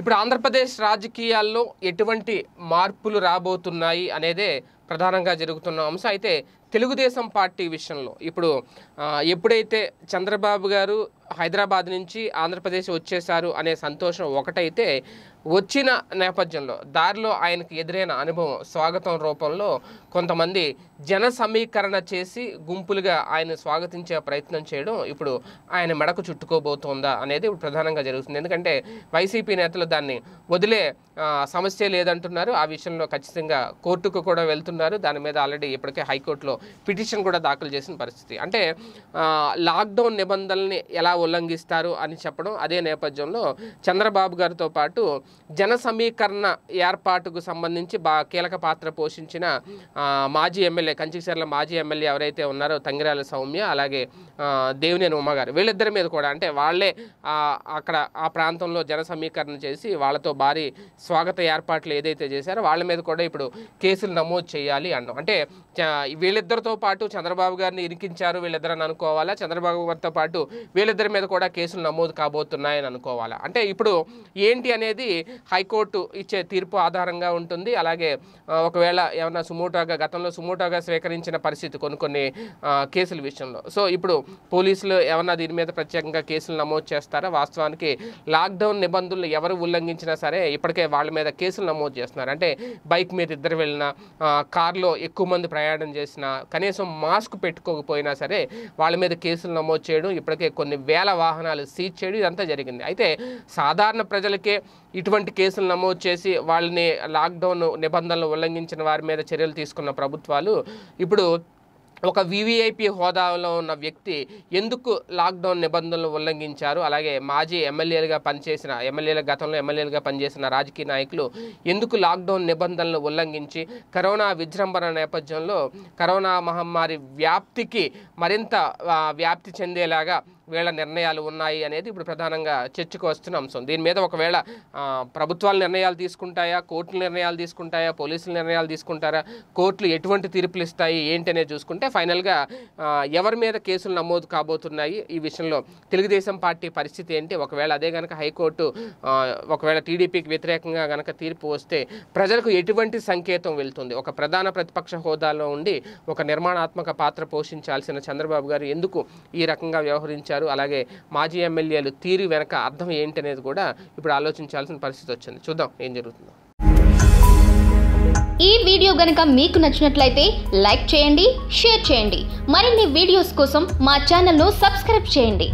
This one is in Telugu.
ఇప్పుడు ఆంధ్రప్రదేశ్ రాజకీయాల్లో ఎటువంటి మార్పులు రాబోతున్నాయి అనేదే ప్రధానంగా జరుగుతున్న అంశం అయితే తెలుగుదేశం పార్టీ విషయంలో ఇప్పుడు ఎప్పుడైతే చంద్రబాబు గారు హైదరాబాద్ నుంచి ఆంధ్రప్రదేశ్ వచ్చేశారు అనే సంతోషం ఒకటైతే వచ్చిన నేపథ్యంలో దారిలో ఆయనకు ఎదురైన అనుభవం స్వాగతం రూపంలో కొంతమంది జన సమీకరణ చేసి గుంపులుగా ఆయన స్వాగతించే ప్రయత్నం చేయడం ఇప్పుడు ఆయన మెడకు చుట్టుకోబోతోందా అనేది ఇప్పుడు ప్రధానంగా జరుగుతుంది ఎందుకంటే వైసీపీ నేతలు దాన్ని వదిలే సమస్య లేదంటున్నారు ఆ విషయంలో ఖచ్చితంగా కోర్టుకు కూడా వెళ్తున్నారు దాని మీద ఆల్రెడీ ఇప్పటికే హైకోర్టులో పిటిషన్ కూడా దాఖలు చేసిన పరిస్థితి అంటే లాక్డౌన్ నిబంధనల్ని ఎలా ఉల్లంఘిస్తారు అని చెప్పడం అదే నేపథ్యంలో చంద్రబాబు గారితో పాటు జన సమీకరణ ఏర్పాటుకు సంబంధించి బా కీలక పాత్ర పోషించిన మాజీ ఎమ్మెల్యే కంచికచర్ల మాజీ ఎమ్మెల్యే ఎవరైతే ఉన్నారో తంగిరాల సౌమ్య అలాగే దేవినేని ఉమ్మగారు వీళ్ళిద్దరి మీద కూడా అంటే వాళ్ళే అక్కడ ఆ ప్రాంతంలో జన సమీకరణ చేసి వాళ్ళతో భారీ స్వాగత ఏర్పాట్లు ఏదైతే చేశారో వాళ్ళ మీద కూడా ఇప్పుడు కేసులు నమోదు చేయాలి అన్నాం అంటే వీళ్ళిద్దరితో పాటు చంద్రబాబు గారిని ఇరికించారు వీళ్ళిద్దరని అనుకోవాలా చంద్రబాబు గారితో పాటు వీళ్ళిద్దరి మీద కూడా కేసులు నమోదు కాబోతున్నాయని అనుకోవాలా అంటే ఇప్పుడు ఏంటి అనేది హైకోర్టు ఇచ్చే తీర్పు ఆధారంగా ఉంటుంది అలాగే ఒకవేళ ఏమైనా సుమోటోగా గతంలో సుమోటోగా స్వీకరించిన పరిస్థితి కొన్ని కొన్ని కేసుల విషయంలో సో ఇప్పుడు పోలీసులు ఏమన్నా దీని మీద ప్రత్యేకంగా కేసులు నమోదు చేస్తారా వాస్తవానికి లాక్డౌన్ నిబంధనలు ఎవరు ఉల్లంఘించినా సరే ఇప్పటికే వాళ్ళ మీద కేసులు నమోదు చేస్తున్నారు అంటే బైక్ మీద ఇద్దరు వెళ్ళిన కార్లో ఎక్కువ మంది ప్రయాణం చేసిన కనీసం మాస్క్ పెట్టుకోకపోయినా సరే వాళ్ళ మీద కేసులు నమోదు చేయడం ఇప్పటికే కొన్ని వేల వేల వాహనాలు సీజ్ చేయడం ఇదంతా జరిగింది అయితే సాధారణ ప్రజలకే ఇటువంటి కేసులు నమోదు చేసి వాళ్ళని లాక్డౌన్ నిబంధనలు ఉల్లంఘించిన వారి మీద చర్యలు తీసుకున్న ప్రభుత్వాలు ఇప్పుడు ఒక వివిఐపి హోదాలో ఉన్న వ్యక్తి ఎందుకు లాక్డౌన్ నిబంధనలు ఉల్లంఘించారు అలాగే మాజీ ఎమ్మెల్యేలుగా పనిచేసిన ఎమ్మెల్యేల గతంలో ఎమ్మెల్యేలుగా పనిచేసిన రాజకీయ నాయకులు ఎందుకు లాక్డౌన్ నిబంధనలు ఉల్లంఘించి కరోనా విజృంభణ నేపథ్యంలో కరోనా మహమ్మారి వ్యాప్తికి మరింత వ్యాప్తి చెందేలాగా వీళ్ళ నిర్ణయాలు ఉన్నాయి అనేది ఇప్పుడు ప్రధానంగా చర్చకు వస్తున్న అంశం దీని మీద ఒకవేళ ప్రభుత్వాలు నిర్ణయాలు తీసుకుంటాయా కోర్టులు నిర్ణయాలు తీసుకుంటాయా పోలీసులు నిర్ణయాలు తీసుకుంటారా కోర్టులు ఎటువంటి తీర్పులు ఇస్తాయి ఏంటనే చూసుకుంటే ఫైనల్గా ఎవరి మీద కేసులు నమోదు కాబోతున్నాయి ఈ విషయంలో తెలుగుదేశం పార్టీ పరిస్థితి ఏంటి ఒకవేళ అదే కనుక హైకోర్టు ఒకవేళ టీడీపీకి వ్యతిరేకంగా కనుక తీర్పు వస్తే ప్రజలకు ఎటువంటి సంకేతం వెళ్తుంది ఒక ప్రధాన ప్రతిపక్ష హోదాలో ఉండి ఒక నిర్మాణాత్మక పాత్ర పోషించాల్సిన చంద్రబాబు గారు ఎందుకు ఈ రకంగా వ్యవహరించారు ఇచ్చారు అలాగే మాజీ ఎమ్మెల్యేలు తీరు వెనక అర్థం ఏంటనేది కూడా ఇప్పుడు ఆలోచించాల్సిన పరిస్థితి వచ్చింది చూద్దాం ఏం జరుగుతుందో ఈ వీడియో గనుక మీకు నచ్చినట్లయితే లైక్ చేయండి షేర్ చేయండి మరిన్ని వీడియోస్ కోసం మా ఛానల్ను సబ్స్క్రైబ్ చేయండి